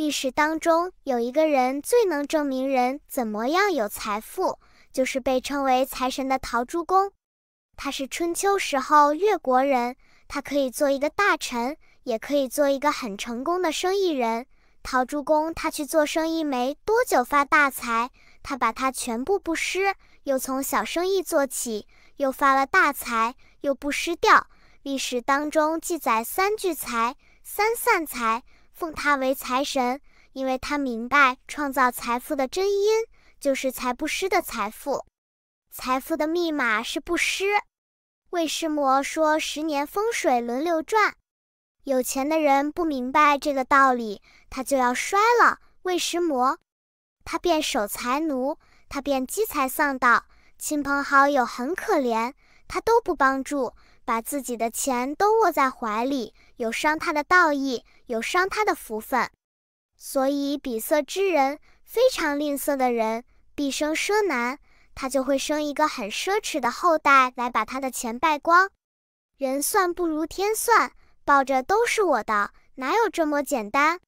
历史当中有一个人最能证明人怎么样有财富，就是被称为财神的陶朱公。他是春秋时候越国人，他可以做一个大臣，也可以做一个很成功的生意人。陶朱公他去做生意没多久发大财，他把他全部布施，又从小生意做起，又发了大财，又布施掉。历史当中记载三聚财，三散财。奉他为财神，因为他明白创造财富的真因就是财布施的财富，财富的密码是布施。魏师摩说：“十年风水轮流转，有钱的人不明白这个道理，他就要衰了。”魏师摩，他变守财奴，他变积财丧道，亲朋好友很可怜。他都不帮助，把自己的钱都握在怀里，有伤他的道义，有伤他的福分。所以，比色之人非常吝啬的人，必生奢难。他就会生一个很奢侈的后代来把他的钱败光。人算不如天算，抱着都是我的，哪有这么简单？